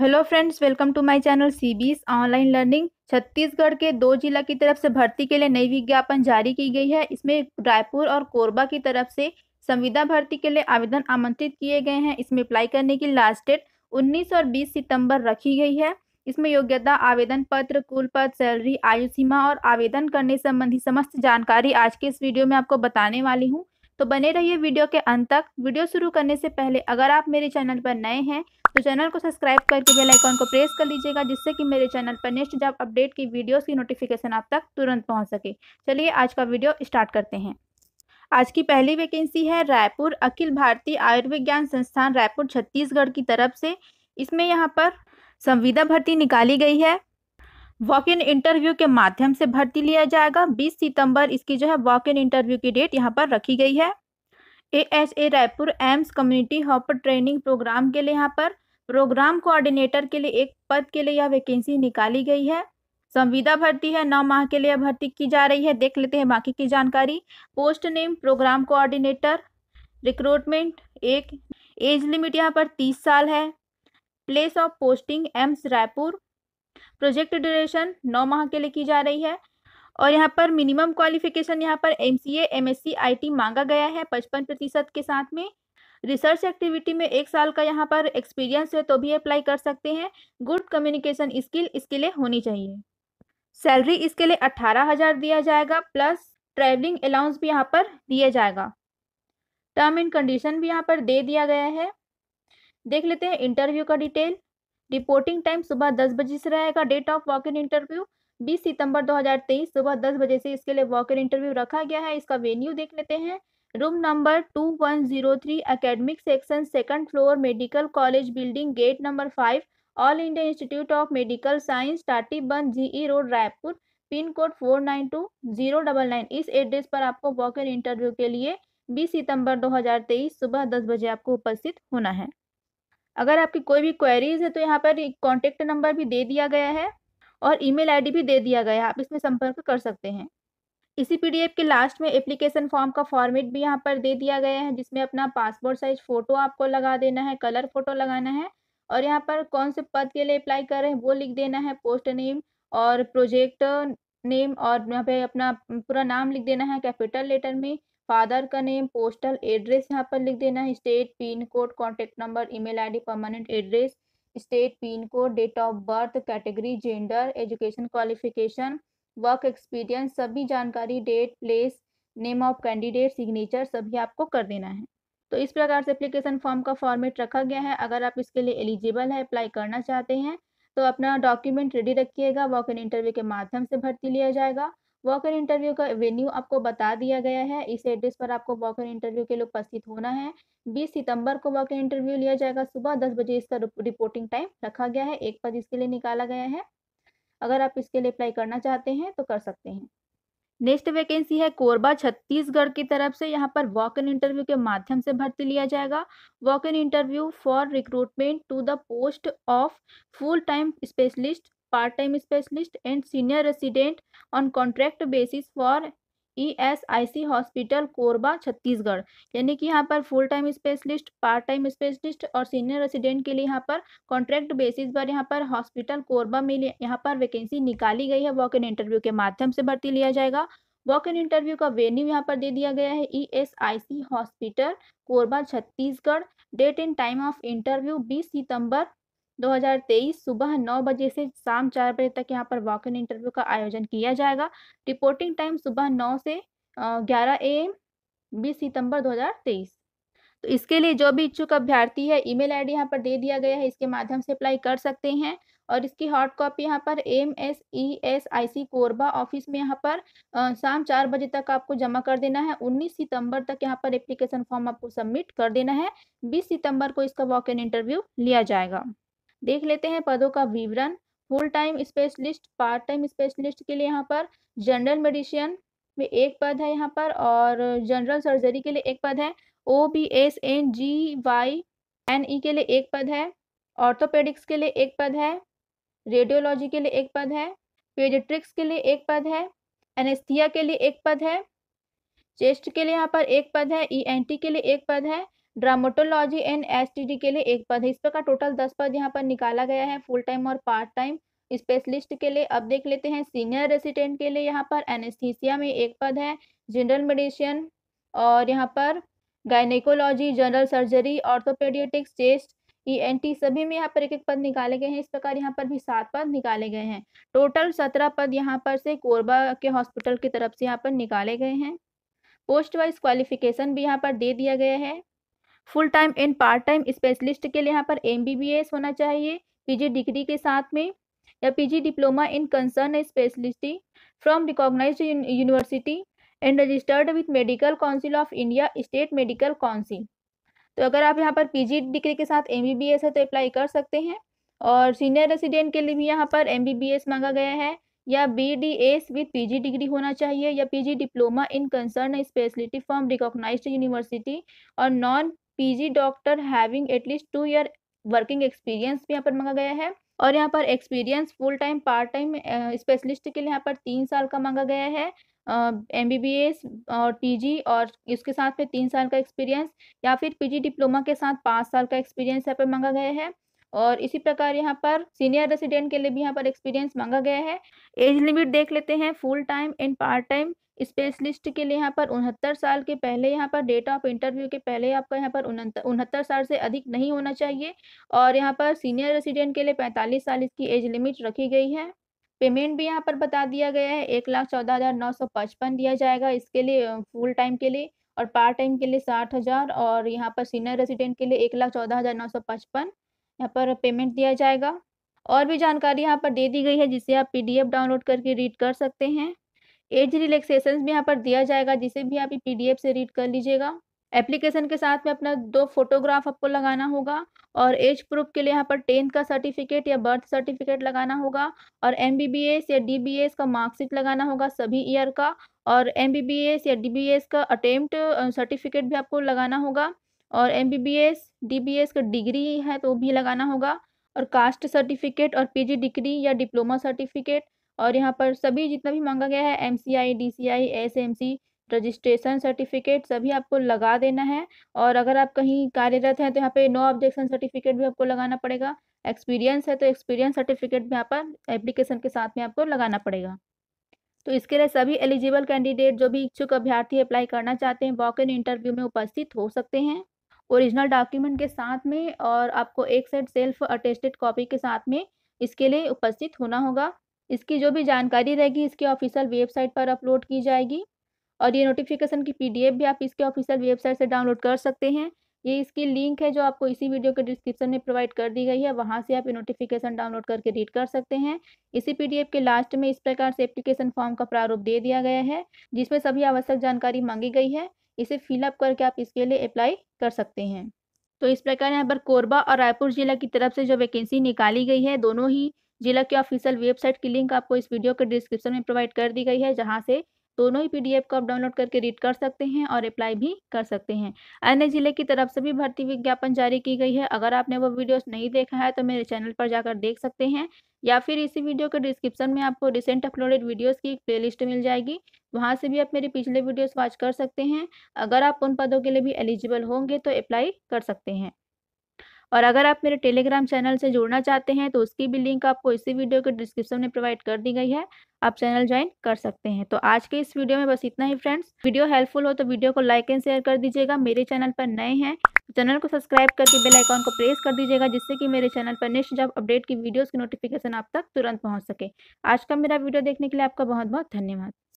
hello friends welcome to my channel C online learning Chhattisgarh के दो जिला की तरफ से भर्ती के लिए नई विज्ञापन जारी की गई है इसमें रायपुर और कोरबा की तरफ से संविदा भर्ती के लिए आवेदन आमंत्रित किए गए हैं इसमें अप्लाई करने की लास्ट डेट 19 और 20 सितंबर रखी गई है इसमें योग्यता आवेदन पत्र कुल पद सैलरी आयु सीमा और आवेदन करने संबंधी समस्त जानकारी आज के इस वीडियो में आपको बताने वाली हूँ तो बने रहिए वीडियो के अंत तक वीडियो शुरू करने से पहले अगर आप मेरे चैनल पर नए हैं तो चैनल को सब्सक्राइब करके बेल आइकॉन को प्रेस कर लीजिएगा जिससे कि मेरे चैनल पर नेक्स्ट जॉब अपडेट की वीडियोस की नोटिफिकेशन आप तक तुरंत पहुंच सके चलिए आज का वीडियो स्टार्ट करते हैं आज की पहली वैकेंसी है रायपुर अखिल भारतीय आयुर्विज्ञान संस्थान रायपुर छत्तीसगढ़ की तरफ से इसमें यहाँ पर संविदा भर्ती निकाली गई है वॉक इन इंटरव्यू के माध्यम से भर्ती लिया जाएगा 20 सितंबर इसकी जो है वॉक इन इंटरव्यू की डेट यहाँ पर रखी गई है A S A Raipur AIIMS community hopper training programme के लिए यहाँ पर प्रोग्राम कोऑर्डिनेटर के लिए एक पद के लिए यह वैकेंसी निकाली गई है संविदा भर्ती है नौ माह के लिए भर्ती की जा रही है देख लेते हैं बाकी की जानकारी post name programme coordinator recruitment एक एज लिमिट यहाँ पर तीस साल है place of posting AIIMS Raipur project duration नौ माह के लिए की जा रही है और यहाँ पर मिनिमम क्वालिफिकेशन यहाँ पर M C M S C I T मांगा गया है पचपन प्रतिशत के साथ में रिसर्च एक्टिविटी में एक साल का यहाँ पर एक्सपीरियंस है तो भी अप्लाई कर सकते हैं गुड कम्युनिकेशन स्किल इसके लिए होनी चाहिए सैलरी इसके लिए अट्ठारह हज़ार दिया जाएगा प्लस ट्रैवलिंग अलाउंस भी यहाँ पर दिया जाएगा टर्म एंड कंडीशन भी यहाँ पर दे दिया गया है देख लेते हैं इंटरव्यू का डिटेल रिपोर्टिंग टाइम सुबह दस बजे से रहेगा date of walk in interview 20 सितंबर 2023 सुबह 10 बजे से इसके लिए वॉक इन इंटरव्यू रखा गया है इसका वेन्यू देख लेते हैं room number two one zero three academic section second floor medical college building gate number five All India Institute of Medical Science Tatibandh GE road Raipur pin code four nine two zero double nine इस address पर आपको walk in interview के लिए बीस सितंबर तेईस सुबह दस बजे आपको उपस्थित होना है अगर आपकी कोई भी क्वेरीज है तो यहाँ पर कॉन्टेक्ट नंबर भी दे दिया गया है और ईमेल आईडी भी दे दिया गया है आप इसमें संपर्क कर सकते हैं इसी पीडीएफ के लास्ट में एप्लीकेशन फॉर्म का फॉर्मेट भी यहाँ पर दे दिया गया है जिसमें अपना पासपोर्ट साइज फ़ोटो आपको लगा देना है कलर फ़ोटो लगाना है और यहाँ पर कौन से पद के लिए अप्लाई कर रहे हैं वो लिख देना है पोस्ट नेम और प्रोजेक्ट नेम और यहाँ पे अपना पूरा नाम लिख देना है कैपिटल लेटर में फादर का नेम पोस्टल एड्रेस यहाँ पर लिख देना है state pin code contact number email permanent address state pin code date of birth category gender education qualification work experience सभी जानकारी date place name of candidate signature सभी आपको कर देना है तो इस प्रकार से अप्लीकेशन फॉर्म का फॉर्मेट रखा गया है अगर आप इसके लिए एलिजिबल है अप्लाई करना चाहते हैं तो अपना डॉक्यूमेंट रेडी रखिएगा वॉक इन इंटरव्यू के माध्यम से भर्ती लिया जाएगा वॉक इन इंटरव्यू का वेन्यू आपको बता दिया गया है इस एड्रेस पर आपको वॉक इन इंटरव्यू के लिए उपस्थित होना है 20 सितंबर को वॉक इन इंटरव्यू लिया जाएगा सुबह 10 बजे इसका रिपोर्टिंग टाइम रखा गया है एक पद इसके लिए निकाला गया है अगर आप इसके लिए अप्लाई करना चाहते हैं तो कर सकते हैं नेक्स्ट वैकेंसी है कोरबा छत्तीसगढ़ की तरफ से यहाँ पर वॉक इन इंटरव्यू के माध्यम से भर्ती लिया जाएगा walk in interview for recruitment to the post of full time specialist part time specialist and senior resident on contract basis for E S I C hospital Korba Chhattisgarh यानी कि यहाँ पर full time specialist part time specialist और senior resident के लिए यहाँ पर contract basis पर यहाँ पर हॉस्पिटल कोरबा में यहाँ पर वैकेंसी निकाली गई है वॉक इन इंटरव्यू के माध्यम से भर्ती लिया जाएगा वॉक इन इंटरव्यू का वेन्यू यहाँ पर दे दिया गया है E S I C hospital Korba Chhattisgarh date and time of interview बीस सितंबर 2023 सुबह नौ बजे से शाम चार बजे तक यहाँ पर वॉक इन इंटरव्यू का आयोजन किया जाएगा रिपोर्टिंग टाइम सुबह नौ से ग्यारह ए एम बीस सितंबर 2023 तो इसके लिए जो भी इच्छुक अभ्यर्थी है ईमेल आईडी यहाँ पर दे दिया गया है इसके माध्यम से अप्लाई कर सकते हैं और इसकी हॉट कॉपी यहाँ पर M S E S I C Korba office में यहाँ पर शाम चार बजे तक आपको जमा कर देना है 19 सितंबर तक यहाँ पर एप्लीकेशन फॉर्म आपको सबमिट कर देना है 20 सितंबर को इसका वॉक इन इंटरव्यू लिया जाएगा देख लेते हैं पदों का विवरण full time specialist part time specialist के लिए यहाँ पर जनरल मेडिशियन में एक पद है यहाँ पर और जनरल सर्जरी के लिए एक पद है O B S N G Y N E के लिए एक पद है ऑर्थोपेडिक्स के लिए एक पद है रेडियोलॉजी के लिए एक पद है पेडिट्रिक्स के लिए एक पद है एनेस्थिया के लिए एक पद है चेस्ट के लिए यहाँ पर एक पद है ई एन टी के लिए एक पद है ड्रामोटोलॉजी एंड एसटीडी के लिए एक पद है इस प्रकार टोटल दस पद यहाँ पर निकाला गया है फुल टाइम और पार्ट टाइम स्पेशलिस्ट के लिए अब देख लेते हैं सीनियर रेसिडेंट के लिए यहाँ पर एनेस्थीसिया में एक पद है जनरल मेडिसिन और यहाँ पर gynaecology general surgery orthopaedics chest E N T सभी में यहाँ पर एक एक पद निकाले गए हैं इस प्रकार यहाँ पर भी सात पद निकाले गए हैं टोटल सत्रह पद यहाँ पर से कोरबा के हॉस्पिटल की तरफ से यहाँ पर निकाले गए हैं पोस्ट वाइज क्वालिफिकेशन भी यहाँ पर दे दिया गया है full time and part time specialist के लिए यहाँ पर एम होना चाहिए पीजी डिग्री के साथ में या PG diploma in concern speciality from recognise university and registered with Medical Council of India State Medical Council तो अगर आप यहाँ पर पीजी डिग्री के साथ एम है तो अप्लाई कर सकते हैं और सीनियर रेसिडेंट के लिए भी यहाँ पर एम मांगा गया है या B D S with P G degree होना चाहिए या P G diploma in concern speciality from recognise university और non PG doctor having at least two year working experience भी यहाँ पर मांगा गया है और यहाँ पर experience full time part time specialist के लिए यहाँ पर तीन साल का मांगा गया है एम बी बी एस और पी जी और इसके साथ में तीन साल का एक्सपीरियंस या फिर पी जी डिप्लोमा के साथ पाँच साल का एक्सपीरियंस यहाँ पर मांगा गया है और इसी प्रकार यहाँ पर सीनियर रेसिडेंट के लिए भी यहाँ पर एक्सपीरियंस मांगा गया है एज लिमिट देख लेते हैं full time and part time specialist के लिए यहाँ पर उनहत्तर साल के पहले यहाँ पर डेट ऑफ इंटरव्यू के पहले आपका यहाँ पर उनहत्तर साल से अधिक नहीं होना चाहिए और यहाँ पर सीनियर रेसिडेंट के लिए पैंतालीस साल इसकी एज लिमिट रखी गई है पेमेंट भी यहाँ पर बता दिया गया है एक लाख चौदह हज़ार नौ सौ पचपन दिया जाएगा इसके लिए फुल टाइम के लिए और पार्ट टाइम के लिए साठ हज़ार और यहाँ पर सीनियर रेसिडेंट के लिए एक लाख चौदह हज़ार नौ सौ पचपन यहाँ पर पेमेंट दिया जाएगा और भी जानकारी यहाँ पर दे दी गई है जिसे आप पीडीएफ डाउनलोड करके रीड कर सकते हैं एज रिलैक्सेशन भी यहाँ पर दिया जाएगा जिसे भी आप पीडीएफ से रीड कर लीजिएगा एप्लीकेशन के साथ में अपना दो फोटोग्राफ आपको लगाना होगा और एज प्रूफ के लिए यहाँ पर टेंथ का सर्टिफिकेट या बर्थ सर्टिफिकेट लगाना होगा और एम या डी का मार्कशीट लगाना होगा सभी ईयर का और एम या डी का अटेम्प्ट सर्टिफिकेट भी आपको लगाना होगा और M B B S D B S का डिग्री है तो भी लगाना होगा और कास्ट सर्टिफिकेट और पी जी डिग्री या डिप्लोमा सर्टिफिकेट और यहाँ पर सभी जितना भी मांगा गया है M C I D C I S M C registration certificate सभी आपको लगा देना है और अगर आप कहीं कार्यरत हैं तो यहाँ पे नो ऑब्जेक्शन सर्टिफिकेट भी आपको लगाना पड़ेगा एक्सपीरियंस है तो एक्सपीरियंस सर्टिफिकेट भी यहाँ पर एप्लीकेशन के साथ में आपको लगाना पड़ेगा तो इसके लिए सभी एलिजिबल कैंडिडेट जो भी इच्छुक अभ्यर्थी अप्लाई करना चाहते हैं वॉक इन इंटरव्यू में उपस्थित हो सकते हैं ओरिजिनल डॉक्यूमेंट के साथ में और आपको एक सेट सेल्फ अटेस्टेड कॉपी के साथ में इसके लिए उपस्थित होना होगा इसकी जो भी जानकारी रहेगी इसके ऑफिशियल वेबसाइट पर अपलोड की जाएगी और ये नोटिफिकेशन की पीडीएफ भी आप इसके ऑफिशियल वेबसाइट से डाउनलोड कर सकते हैं ये इसकी लिंक है जो आपको इसी वीडियो के डिस्क्रिप्शन में प्रोवाइड कर दी गई है वहाँ से आप ये नोटिफिकेशन डाउनलोड करके रीड कर सकते हैं इसी पीडीएफ के लास्ट में इस प्रकार से एप्लीकेशन फॉर्म का प्रारूप दे दिया गया है जिसमें सभी आवश्यक जानकारी मांगी गई है इसे फिलअप करके आप इसके लिए अप्लाई कर सकते हैं तो इस प्रकार यहाँ पर कोरबा और रायपुर जिला की तरफ से जो वैकेंसी निकाली गई है दोनों ही जिला की ऑफिशियल वेबसाइट की लिंक आपको इस वीडियो के डिस्क्रिप्शन में प्रोवाइड कर दी गई है जहाँ से दोनों ही पीडीएफ को आप डाउनलोड करके रीड कर सकते हैं और अप्लाई भी कर सकते हैं अन्य जिले की तरफ से भी भर्ती विज्ञापन जारी की गई है अगर आपने वो वीडियोस नहीं देखा है तो मेरे चैनल पर जाकर देख सकते हैं या फिर इसी वीडियो के डिस्क्रिप्शन में आपको रिसेंट अपलोडेड वीडियोस की एक प्लेलिस्ट मिल जाएगी वहाँ से भी आप मेरे पिछले वीडियोस वॉच कर सकते हैं अगर आप उन पदों के लिए भी एलिजिबल होंगे तो अप्लाई कर सकते हैं और अगर आप मेरे टेलीग्राम चैनल से जुड़ना चाहते हैं तो उसकी भी लिंक आपको इसी वीडियो के डिस्क्रिप्शन में प्रोवाइड कर दी गई है आप चैनल ज्वाइन कर सकते हैं तो आज के इस वीडियो में बस इतना ही फ्रेंड्स वीडियो हेल्पफुल हो तो वीडियो को लाइक एंड शेयर कर दीजिएगा मेरे चैनल पर नए हैं चैनल को सब्सक्राइब करके बेल आइकॉन को प्रेस कर दीजिएगा जिससे कि मेरे चैनल पर नेक्स्ट जब अपडेट की वीडियोस की नोटिफिकेशन आप तक तुरंत पहुंच सके आज का मेरा वीडियो देखने के लिए आपका बहुत बहुत धन्यवाद